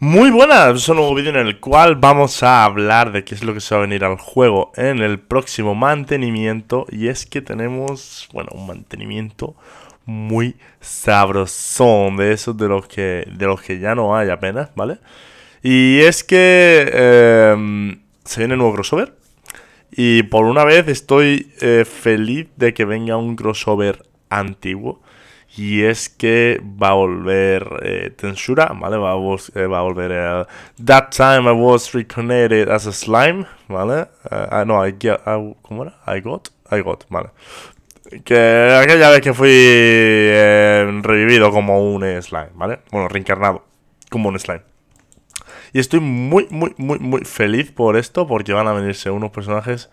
Muy buenas, es un nuevo vídeo en el cual vamos a hablar de qué es lo que se va a venir al juego en el próximo mantenimiento y es que tenemos, bueno, un mantenimiento muy sabroso, de esos de los que, de los que ya no hay apenas, ¿vale? Y es que em, se viene un nuevo crossover y por una vez estoy eh, feliz de que venga un crossover antiguo y es que va a volver eh, Tensura, ¿vale? Eh, va a, volver a... That time I was reconnected as a slime, ¿vale? ah no, I, get, ah, ¿Cómo era? I got? I got, ¿vale? Que aquella vez que fui eh, revivido como un slime, ¿vale? Bueno, reencarnado como un slime. Y estoy muy, muy, muy, muy feliz por esto, porque van a venirse unos personajes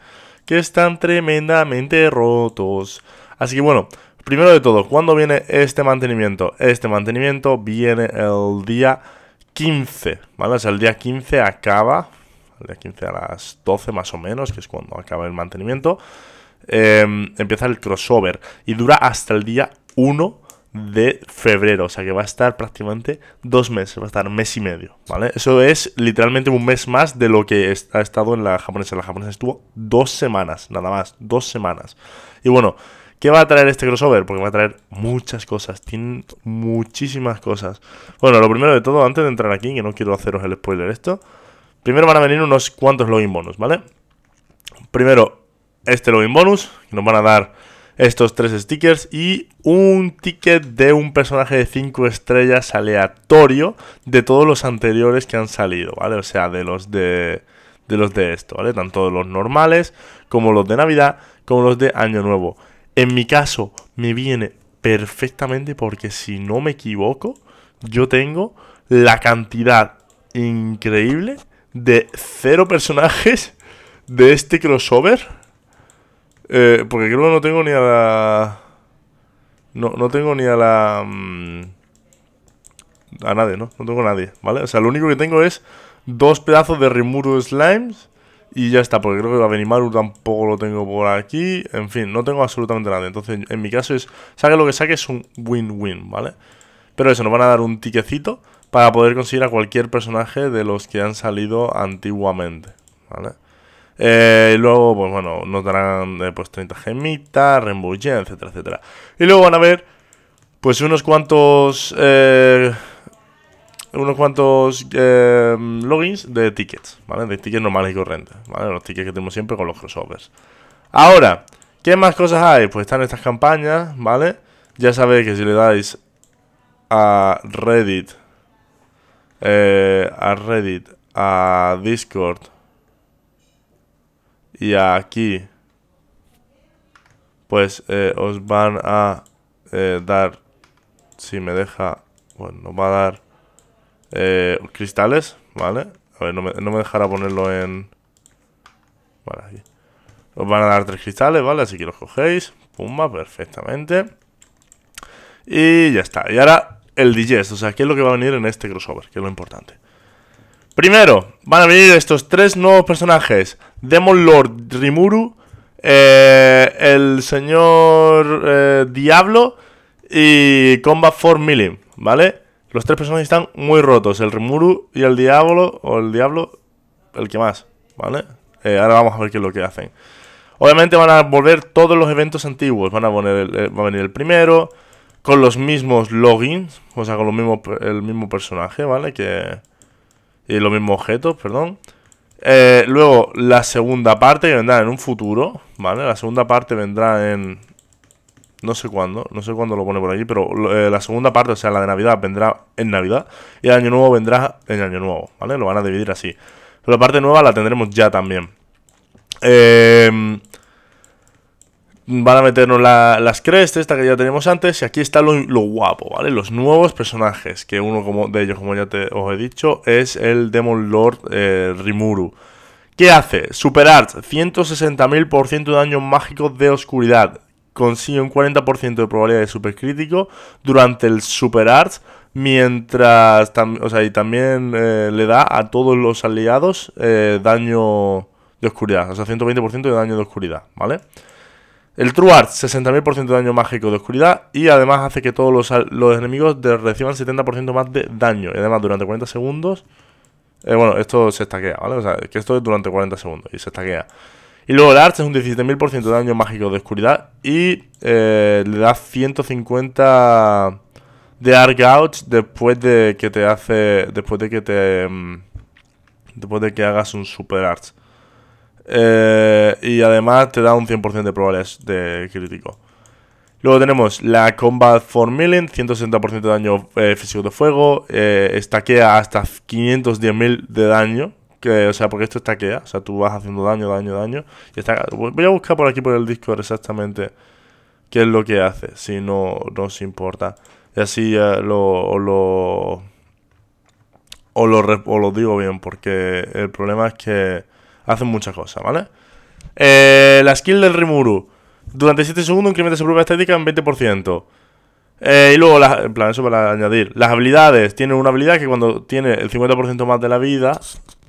que están tremendamente rotos. Así que bueno, Primero de todo, ¿cuándo viene este mantenimiento? Este mantenimiento viene el día 15, ¿vale? O sea, el día 15 acaba, el día 15 a las 12 más o menos, que es cuando acaba el mantenimiento, em, empieza el crossover y dura hasta el día 1 de febrero, o sea que va a estar prácticamente dos meses, va a estar mes y medio, ¿vale? Eso es literalmente un mes más de lo que ha estado en la japonesa. La japonesa estuvo dos semanas, nada más, dos semanas. Y bueno, ¿Qué va a traer este crossover? Porque va a traer muchas cosas, tiene muchísimas cosas. Bueno, lo primero de todo, antes de entrar aquí, que no quiero haceros el spoiler esto, primero van a venir unos cuantos login bonus, ¿vale? Primero, este login bonus, que nos van a dar estos tres stickers y un ticket de un personaje de 5 estrellas aleatorio de todos los anteriores que han salido, ¿vale? O sea, de los de de los de esto, ¿vale? Tanto los normales como los de Navidad, como los de Año Nuevo. En mi caso, me viene perfectamente porque si no me equivoco, yo tengo la cantidad increíble de cero personajes de este crossover. Eh, porque creo que no tengo ni a la... No, tengo ni a la... Mm, a nadie, ¿no? No tengo nadie, ¿vale? O sea, lo único que tengo es dos pedazos de Rimuru Slimes y ya está, porque creo que la Benimaru tampoco lo tengo por aquí. En fin, no tengo absolutamente nada. Entonces, en mi caso es, saque lo que saque, es un win-win, ¿vale? Pero eso, nos van a dar un tiquecito para poder conseguir a cualquier personaje de los que han salido antiguamente, ¿vale? Eh, y luego, pues bueno, nos darán eh, pues 30 gemitas, Rainbow etcétera, etcétera. Y luego van a ver, pues unos cuantos... Eh, unos cuantos em, logins de tickets, ¿vale? De tickets normales y corrientes, ¿vale? Los tickets que tenemos siempre con los crossovers. Ahora, ¿qué más cosas hay? Pues están estas campañas, ¿vale? Ya sabéis que si le dais a Reddit, eh, a Reddit, a Discord y aquí, pues eh, os van a eh, dar, si me deja, bueno, nos va a dar eh, cristales, ¿vale? A ver, no me, no dejará ponerlo en... Vale, Os van a dar tres cristales, ¿vale? Así que los cogéis. Pumba, perfectamente. Y ya está. Y ahora el digest, o sea, qué es lo que va a venir en este crossover, que es lo importante. Primero, van a venir estos tres nuevos personajes. Demon Lord Rimuru, eh, el señor eh, Diablo y Combat 4 Milling, ¿vale? Los tres personajes están muy rotos. El Remuru y el Diablo, o el Diablo, el que más, ¿vale? Eh, ahora vamos a ver qué es lo que hacen. Obviamente van a volver todos los eventos antiguos. Van a poner eh, va a venir el primero, con los mismos logins, o sea, con mismo, el mismo personaje, ¿vale? Que, y los mismos objetos, perdón. Eh, luego, la segunda parte que vendrá en un futuro, ¿vale? La segunda parte vendrá en, no sé cuándo, no sé cuándo lo pone por allí pero eh, la segunda parte, o sea, la de Navidad, vendrá en Navidad y el Año Nuevo vendrá en Año Nuevo, ¿vale? Lo van a dividir así. Pero la parte nueva la tendremos ya también. Em, van a meternos las crests, esta que ya tenemos antes, y aquí está lo, guapo, ¿vale? Los nuevos personajes, que uno como, de ellos, como ya te, os he dicho, es el Demon Lord eh, Rimuru. ¿Qué hace? Superar 160.000% de daño mágico de oscuridad consigue un 40% de probabilidad de supercrítico durante el super arch mientras o sea, y también eh, le da a todos los aliados eh, daño de oscuridad, o sea, 120% de daño de oscuridad, ¿vale? El True Art, 60.000% de daño mágico de oscuridad y además hace que todos los, enemigos reciban 70% más de daño. Y además durante 40 segundos... Eh, bueno, esto se estaquea, ¿vale? O sea, que esto es durante 40 segundos y se estaquea. Y luego el Arch es un 17.000% de daño mágico de oscuridad y eh, le da 150 de Arc Out después de que te hace. Después de que te. Mm, después de que hagas un Super Arch. Eh, y además te da un 100% de probabilidades de crítico. Luego tenemos la Combat for Milling, 160% de daño eh, físico de fuego, estaquea hasta 510.000 de daño que, o sea, porque esto está que O sea, tú vas haciendo daño, daño, daño. Y está... Voy a buscar por aquí por el Discord exactamente qué es lo que hace, si no, no os importa. Y así ya eh, lo, o lo, o lo, lo digo bien, porque el problema es que hacen muchas cosas, ¿vale? Eh, la skill del Rimuru. Durante 7 segundos incrementa su prueba estética en 20%. Eh, y luego, en plan, eso para añadir. Las habilidades. tiene una habilidad que cuando tiene el 50% más de la vida,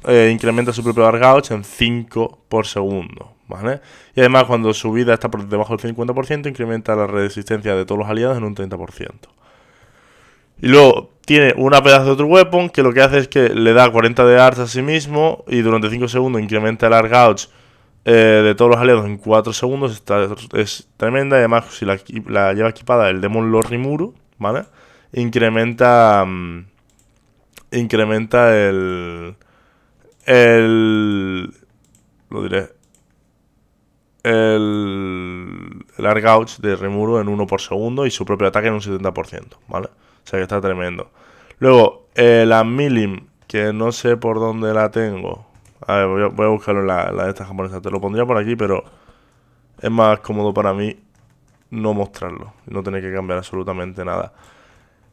eh, incrementa su propio larga en 5 por segundo. ¿vale? Y además, cuando su vida está por debajo del 50%, incrementa la resistencia de todos los aliados en un 30%. Y luego tiene una pedazo de otro weapon que lo que hace es que le da 40 de arts a sí mismo y durante 5 segundos incrementa el arc eh, de todos los aliados en 4 segundos. es tremenda. Y además, si la, lleva equipada el Demon Lord Rimuru, ¿vale? Incrementa. Mm, incrementa el el. Lo diré. El, el argouch de Remuro en 1 por segundo y su propio ataque en un 70%, ¿vale? O sea que está tremendo. Luego, eh, la Milim, que no sé por dónde la tengo. A ver, voy a, buscarlo en la, la, de esta japonesa. Te lo pondría por aquí, pero es más cómodo para mí no mostrarlo. No tener que cambiar absolutamente nada.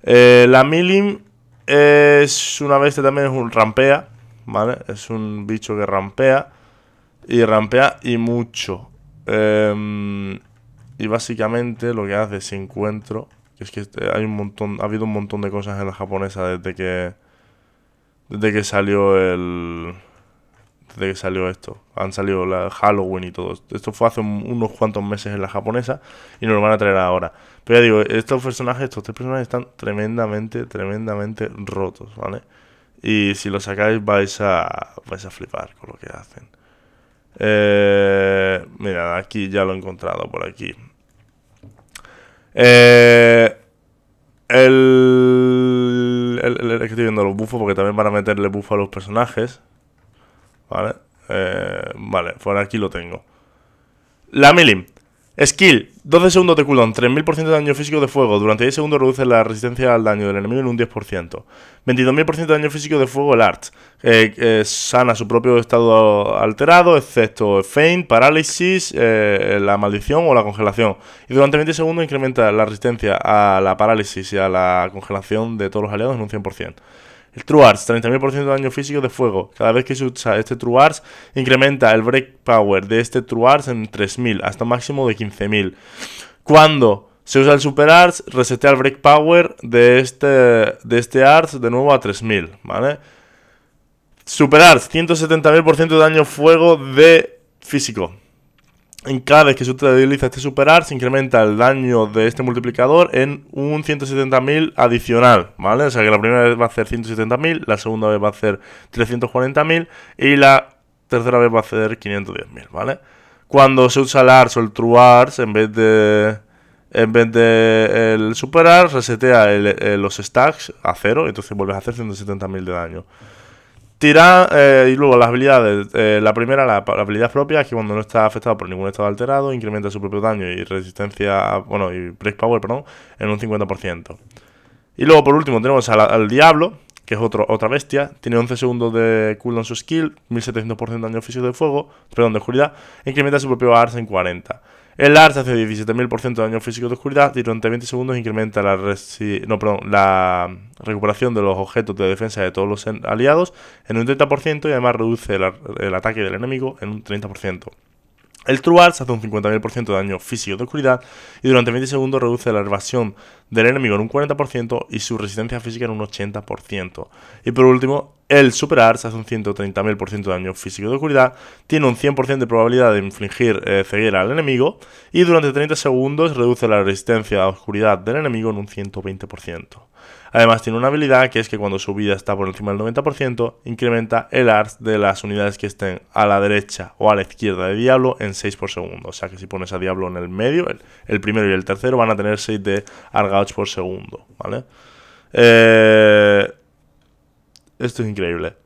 Eh, la Milim es una bestia también, es un rampea. ¿vale? Es un bicho que rampea. Y rampea y mucho. Em, y básicamente lo que hace es encuentro. Es que eh, hay un montón. Ha habido un montón de cosas en la japonesa desde que. Desde que salió el. Desde que salió esto. Han salido la Halloween y todo. Esto fue hace unos cuantos meses en la japonesa. Y nos lo van a traer ahora. Pero ya digo, estos personajes, estos tres personajes están tremendamente, tremendamente rotos, ¿vale? Y si lo sacáis vais a, vais a flipar con lo que hacen. Eh, mira, aquí ya lo he encontrado por aquí. Eh, el, el, que estoy viendo los buffos porque también van a meterle buffo a los personajes. Vale, eh, vale, por pues aquí lo tengo. La milim. Skill, 12 segundos de cooldown, 3000% de daño físico de fuego. Durante 10 segundos reduce la resistencia al daño del enemigo en un 10%. 22.000% de daño físico de fuego el art, eh, eh, sana su propio estado alterado, excepto Feint, parálisis, eh, la maldición o la congelación. Y durante 20 segundos incrementa la resistencia a la parálisis y a la congelación de todos los aliados en un 100%. El True Arts, 30.000% de daño físico de fuego. Cada vez que se usa este True Arts, incrementa el Break Power de este True Arts en 3.000, hasta un máximo de 15.000. Cuando se usa el Super Arts, resetea el Break Power de este, de este Arts de nuevo a 3.000, ¿vale? Super Arts, 170.000% de daño fuego de físico cada vez que se utiliza este superar, se incrementa el daño de este multiplicador en un 170.000 adicional, ¿vale? O sea que la primera vez va a ser 170.000, la segunda vez va a ser 340.000 y la tercera vez va a ser 510.000, ¿vale? Cuando se usa el ARS o el true en vez de, en vez de el superar, resetea eh, los stacks a cero, entonces vuelves a hacer 170.000 de daño. Tirar eh, y luego las habilidades. Eh, la primera, la, habilidad propia, que cuando no está afectado por ningún estado alterado, incrementa su propio daño y resistencia, bueno, y break power, perdón, en un 50%. Y luego por último tenemos al, Diablo, que es otro, otra bestia, tiene 11 segundos de cooldown su skill, 1700% de daño físico de fuego, perdón, de oscuridad, e incrementa su propio arce en 40. El ARS hace 17.000% de daño físico de oscuridad y durante 20 segundos incrementa la, recuperación de los objetos de defensa de todos los aliados en un 30% y además reduce el, ataque del enemigo en un 30%. El True hace un 50.000% de daño físico de oscuridad y durante 20 segundos reduce la evasión del enemigo en un 40% y su resistencia física en un 80%. Y por último, el Super Arts hace un 130.000% de daño físico de oscuridad, tiene un 100% de probabilidad de infligir eh, ceguera al enemigo y durante 30 segundos reduce la resistencia a oscuridad del enemigo en un 120%. Además tiene una habilidad que es que cuando su vida está por encima del 90%, incrementa el arts de las unidades que estén a la derecha o a la izquierda de Diablo en 6 por segundo. O sea que si pones a Diablo en el medio, el, primero y el tercero van a tener 6 de Argados por segundo, ¿vale? Eh, esto es increíble.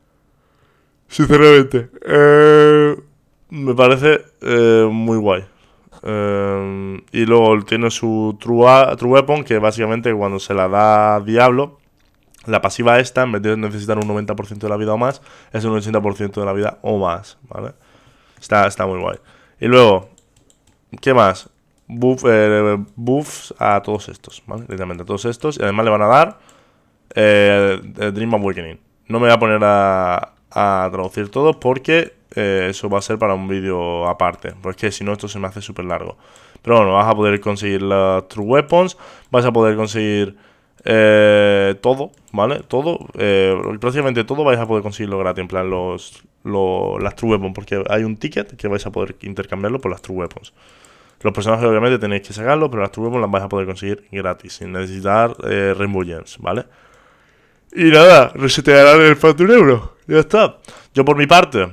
Sinceramente. Eh, me parece eh, muy guay. Eh, y luego tiene su true, Weapon, que básicamente cuando se la da Diablo, la pasiva esta, en vez de necesitar un 90% de la vida o más, es un 80% de la vida o más, ¿vale? Está, está muy guay. Y luego, ¿qué más? Buff, eh, buffs a todos estos, ¿vale? Literalmente a todos estos. Y además le van a dar Dream Awakening. No me voy a poner a, traducir todo porque eh, eso va a ser para un vídeo aparte. Porque pues si no, esto se me hace súper largo. Pero bueno, vas a poder conseguir las True Weapons, vas a poder conseguir eh, todo, ¿vale? Todo, eh, prácticamente todo vais a poder conseguirlo gratis, en plan los, las True Weapons, porque hay un ticket que vais a poder intercambiarlo por las True Weapons. Los personajes obviamente tenéis que sacarlos, pero las True Weapons las vais a poder conseguir gratis, sin necesitar eh, ¿vale? Y nada, resetearán el fan euro. Ya está. Yo por mi parte,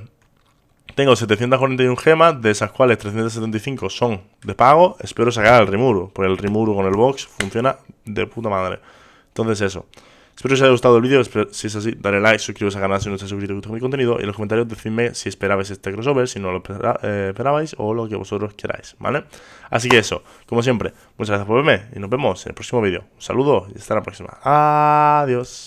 tengo 741 gemas, de esas cuales 375 son de pago. Espero sacar el Rimuru, porque el Rimuru con el box funciona de puta madre. Entonces eso. Espero que os haya gustado el vídeo, si es así, dale like, suscribiros al canal si no estáis suscrito a mi contenido y en los comentarios decidme si esperabais este crossover, si no lo eh, esperabais o lo que vosotros queráis, ¿vale? Así que eso, como siempre, muchas gracias por verme y nos vemos en el próximo vídeo. Un saludo y hasta la próxima. Adiós.